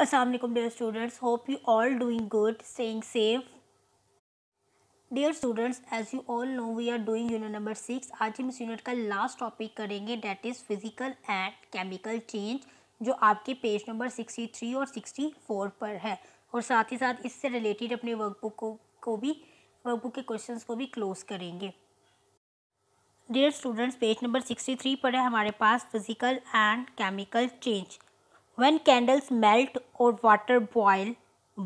Aslam dear students hope you all doing good staying safe dear students as you all know we are doing unit number six आज हम इस unit का लास्ट topic करेंगे that is physical and chemical change जो आपके page number sixty three और sixty four पर है और साथ ही साथ इससे रिलेटेड अपने वर्कबुक को को भी वर्कबुक के क्वेश्चन को भी क्लोज करेंगे dear students page number sixty three पर है हमारे पास physical and chemical change When candles melt और वाटर बॉयल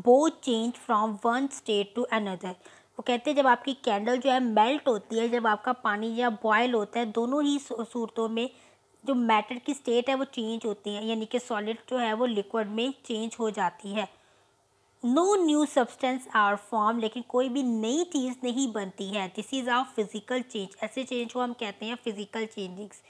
बो change from one state to another वो कहते हैं जब आपकी कैंडल जो है मेल्ट होती है जब आपका पानी या बॉयल होता है दोनों ही सूरतों में जो मैटर की स्टेट है वो चेंज होती है यानी कि सॉलिड जो है वो लिक्विड में चेंज हो जाती है no new substance are form लेकिन कोई भी नई चीज़ नहीं बनती है this is a physical change ऐसे चेंज को हम कहते हैं फिज़िकल चेंजिंग्स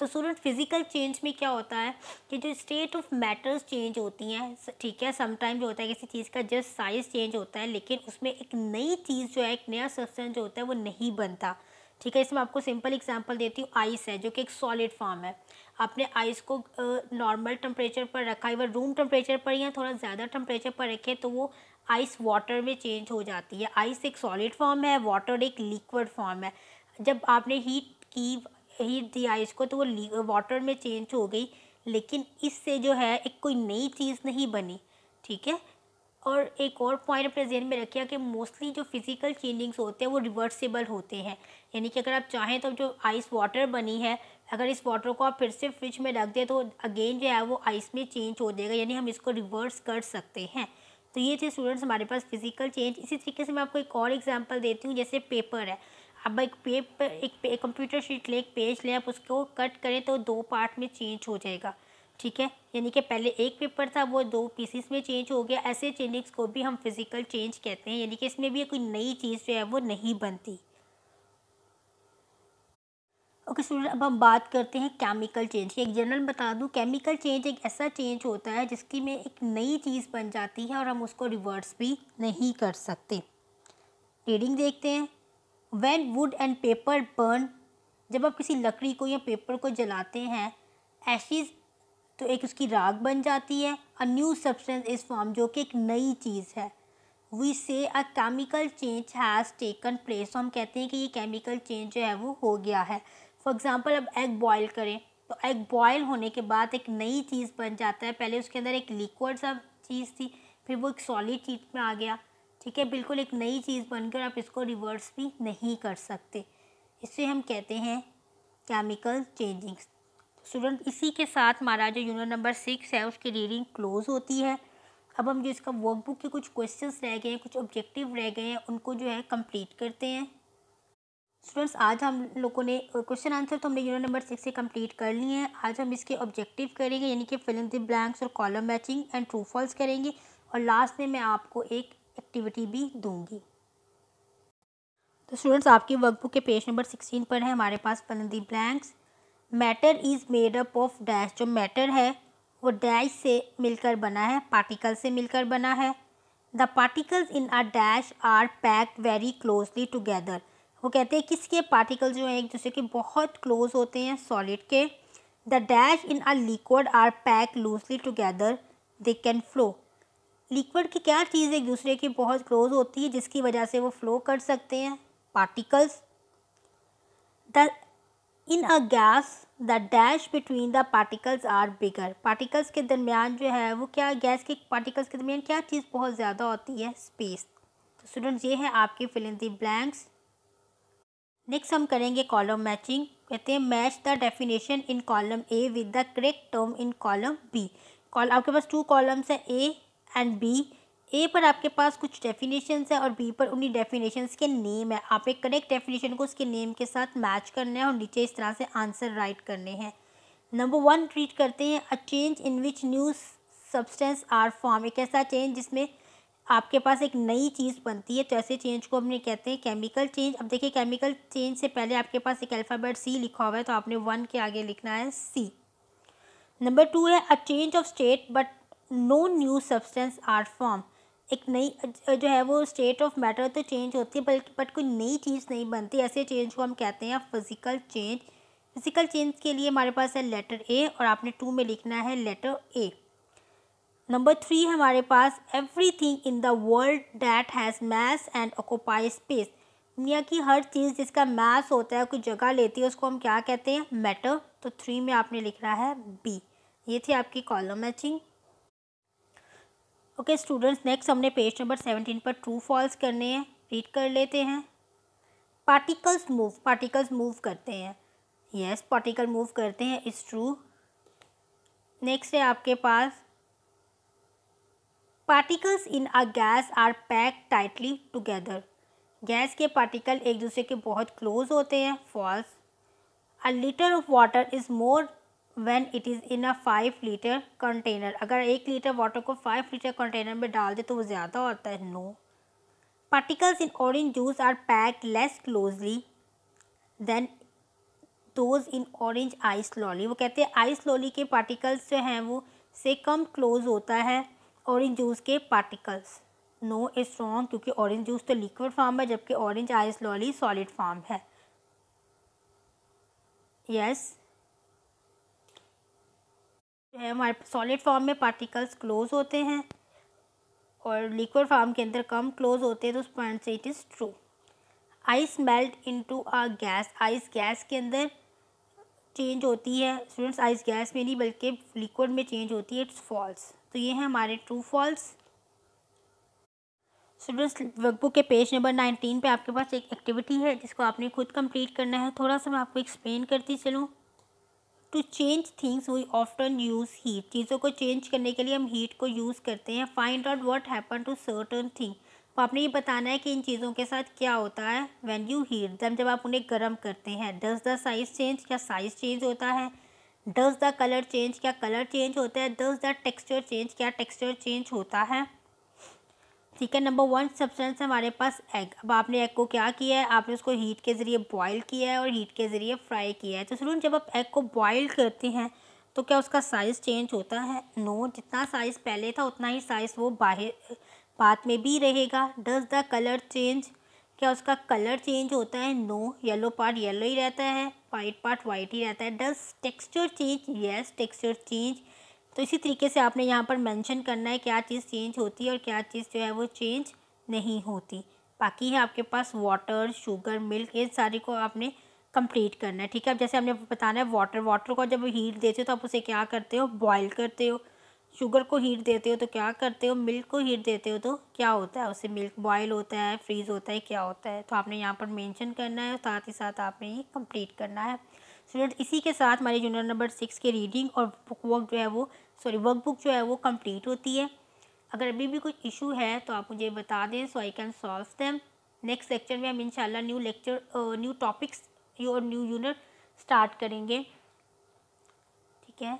तो स्टूडेंट फिजिकल चेंज में क्या होता है कि जो स्टेट ऑफ मैटर्स चेंज होती हैं ठीक है समटाइम जो होता है किसी चीज़ का जस्ट साइज चेंज होता है लेकिन उसमें एक नई चीज़ जो है एक नया सब्सटेंस जो होता है वो नहीं बनता ठीक है इसमें आपको सिंपल एग्जांपल देती हूँ आइस है जो कि एक सॉलिड फॉर्म है आपने आइस को नॉर्मल टेम्परेचर पर रखा इवन रूम टेम्परेचर पर या थोड़ा ज़्यादा टेम्परेचर पर रखे तो वो आइस वाटर में चेंज हो जाती है आइस एक सॉलिड फॉर्म है वाटर एक लिक्विड फॉर्म है जब आपने हीट की हीट दिया इसको तो वो वाटर में चेंज हो गई लेकिन इससे जो है एक कोई नई चीज़ नहीं बनी ठीक है और एक और पॉइंट अपने जहन में रखिए कि मोस्टली जो फिज़िकल चेंजिंग्स होते हैं वो रिवर्सिबल होते हैं यानी कि अगर आप चाहें तो जो आइस वाटर बनी है अगर इस वाटर को आप फिर से फ्रिज में रख दें तो अगेन जो है वो आइस में चेंज हो जाएगा यानी हम इसको रिवर्स कर सकते हैं तो ये थे स्टूडेंट्स हमारे पास फिज़िकल चेंज इसी तरीके से मैं आपको एक और एग्जांपल देती हूँ जैसे पेपर है अब एक पेपर एक, पे, कंप्यूटर शीट ले एक पेज ले आप उसको कट करें तो दो पार्ट में चेंज हो जाएगा ठीक है यानी कि पहले एक पेपर था वो दो पीसीस में चेंज हो गया ऐसे चेंजिंग्स को भी हम फिज़िकल चेंज कहते हैं यानी कि इसमें भी कोई नई चीज़ जो है वो नहीं बनती ओके स्टूडेंट अब हम बात करते हैं केमिकल चेंज की एक जनरल बता दूं केमिकल चेंज एक ऐसा चेंज होता है जिसकी में एक नई चीज़ बन जाती है और हम उसको रिवर्स भी नहीं कर सकते रीडिंग देखते हैं when wood and paper burn जब आप किसी लकड़ी को या पेपर को जलाते हैं एशिज तो एक उसकी राग बन जाती है a new substance is form जो कि एक नई चीज़ है we say a chemical change has taken place हम कहते हैं कि ये केमिकल चेंज जो है वो हो गया है फॉर एग्ज़ाम्पल अब एग बॉयल करें तो एग बॉयल होने के बाद एक नई चीज़ बन जाता है पहले उसके अंदर एक लिक्विड सा चीज़ थी फिर वो एक सॉलिड चीज में आ गया ठीक है बिल्कुल एक नई चीज़ बनकर आप इसको रिवर्स भी नहीं कर सकते इसे हम कहते हैं केमिकल चेंजिंग्स स्टूडेंट इसी के साथ हमारा जो यूनिट नंबर सिक्स है उसकी रीडिंग क्लोज होती है अब हम जो इसका वर्कबुक के कुछ क्वेश्चंस रह गए हैं कुछ ऑब्जेक्टिव रह गए हैं उनको जो है कंप्लीट करते हैं स्टूडेंट्स आज हम लोगों ने क्वेश्चन आंसर तो हमने यूनिट नंबर सिक्स से कंप्लीट कर लिए हैं आज हम इसके ऑब्जेक्टिव करेंगे यानी कि फिलिंग द ब्लैंक्स और कॉलम मैचिंग एंड ट्रूफॉल्स करेंगे और लास्ट में मैं आपको एक एक्टिविटी भी दूंगी तो स्टूडेंट्स आपकी वर्कबुक के पेज नंबर सिक्सटीन पर है हमारे पास fill in the blanks matter is made up of dash जो मैटर है वो डैश से मिलकर बना है पार्टिकल से मिलकर बना है the particles in a dash are packed very closely together वो कहते हैं किसके पार्टिकल जो हैं एक दूसरे के बहुत क्लोज होते हैं सॉलिड के the dash in a liquid are pack loosely together they can flow liquid की क्या चीज़ एक दूसरे की बहुत क्लोज होती है जिसकी वजह से वो फ्लो कर सकते हैं particles the in a gas the dash between the particles are bigger particles के दरमियान जो है वो क्या गैस के पार्टिकल्स के दरमियान क्या चीज़ बहुत ज़्यादा होती है स्पेस तो स्टूडेंट्स ये है आपके फिलिंग दी ब्लैंक्स नेक्स्ट हम करेंगे कॉलम मैचिंग कहते हैं match the definition in column A with the correct term in column B कॉल आपके पास टू कॉलम्स है ए एंड बी ए पर आपके पास कुछ डेफिनेशंस है और बी पर उन्हीं डेफिनेशंस के नेम है आप एक करेक्ट डेफिनेशन को उसके नेम के साथ मैच करना है और नीचे इस तरह से आंसर राइट करने हैं नंबर वन ट्रीट करते हैं a change in which new substance are form एक ऐसा चेंज जिसमें आपके पास एक नई चीज़ बनती है तो ऐसे चेंज को हमने कहते हैं केमिकल चेंज अब देखिए केमिकल चेंज से पहले आपके पास एक अल्फ़ाबेट सी लिखा हुआ है तो आपने वन के आगे लिखना है सी नंबर टू है a change of state but no new substance are form एक नई जो है वो स्टेट ऑफ मैटर तो चेंज होती है बल्कि बट कोई नई चीज़ नहीं बनती ऐसे चेंज को हम कहते हैं फिज़िकल चेंज फिज़िकल चेंज के लिए हमारे पास है लेटर ए और आपने टू में लिखना है लेटर ए नंबर थ्री हमारे पास everything in the world that has mass and occupy space दुनिया की हर चीज़ जिसका मैस होता है कोई जगह लेती है उसको हम क्या कहते हैं मैटर तो थ्री में आपने लिखना है बी ये थी आपकी column matching okay students next हमने पेज नंबर सेवनटीन पर ट्रू फॉल्स करने हैं रीड कर लेते हैं पार्टिकल्स मूव पार्टिकल्स मूव करते हैं यस पार्टिकल मूव करते हैं इस ट्रू नेक्स्ट है आपके पास particles in a gas are pack tightly together gas के पार्टिकल एक दूसरे के बहुत क्लोज होते हैं false a litre of water is more when it is in a five litre container अगर एक लीटर वाटर को फाइव लीटर कंटेनर में डाल दे तो वो ज़्यादा होता है no particles in orange juice are pack less closely than those in orange ice lolly वो कहते हैं आइस लॉली के पार्टिकल्स जो हैं वो से कम क्लोज होता है ऑरेंज जूस के पार्टिकल्स नो इज स्ट्रॉन्ग क्योंकि ऑरेंज जूस तो लिक्विड फॉर्म है जबकि orange ice lolly solid form है यस yes. हमारे सॉलिड फॉर्म में पार्टिकल्स क्लोज होते हैं और लिक्विड फॉर्म के अंदर कम क्लोज होते हैं तो उस पॉइंट से it is true ice melt into a gas ice gas के अंदर चेंज होती है स्टूडेंट्स आइस गैस में नहीं बल्कि लिक्विड में चेंज होती है इट्स फॉल्स तो ये हैं हमारे ट्रू फॉल्स स्टूडेंट्स वर्कबुक के पेज नंबर नाइनटीन पे आपके पास एक एक्टिविटी है जिसको आपने खुद कंप्लीट करना है थोड़ा सा मैं आपको एक्सप्लेन करती चलूँ to change things we often use heat चीज़ों को चेंज करने के लिए हम हीट को यूज़ करते हैं find out what happen to certain thing तो आपने ये बताना है कि इन चीज़ों के साथ क्या होता है वैन यू हीट दम जब आप उन्हें गर्म करते हैं डज द साइज़ चेंज क्या साइज़ चेंज होता है डज द कलर चेंज क्या कलर चेंज होता है डज द टेक्सचर चेंज क्या टेक्स्चर चेंज होता है ठीक है नंबर वन सब्सटेंस है हमारे पास एग अब आपने एग को क्या किया है आपने उसको हीट के ज़रिए बॉयल किया है और हीट के ज़रिए फ्राई किया है तो सुरून जब आप एग को बॉयल करते हैं तो क्या उसका साइज़ चेंज होता है नो no, जितना साइज़ पहले था उतना ही साइज़ वो बाहर बाद में भी रहेगा डज द कलर चेंज क्या उसका कलर चेंज होता है no no, yellow part yellow ही रहता है वाइट पार्ट वाइट ही रहता है does texture change yes texture change तो इसी तरीके से आपने यहाँ पर मेंशन करना है क्या चीज़ चेंज होती है और क्या चीज़ जो है वो चेंज नहीं होती बाकी है आपके पास वाटर शुगर मिल्क इन सारी को आपने कंप्लीट करना है ठीक है अब जैसे हमने बताना है वाटर वाटर को जब हीट देते हो तो आप उसे क्या करते हो बॉयल करते हो शुगर को हीट देते हो तो क्या करते हो मिल्क को हीट देते हो तो क्या होता है उससे मिल्क बॉयल होता है फ्रीज़ होता है क्या होता है तो आपने यहाँ पर मेंशन करना है साथ ही साथ आपने ये कंप्लीट करना है स्टूडेंट इसी के साथ हमारे यूनिट नंबर सिक्स के रीडिंग और बुक वर्क जो है वो सॉरी वर्क बुक जो है वो कंप्लीट होती है अगर अभी भी कुछ इशू है तो आप मुझे बता दें so I can solve them next lecture में हम इंशाल्लाह न्यू लेक्चर न्यू टॉपिक्स और न्यू यूनिट स्टार्ट करेंगे ठीक है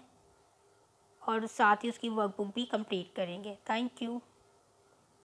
और साथ ही उसकी वर्कबुक भी कंप्लीट करेंगे थैंक यू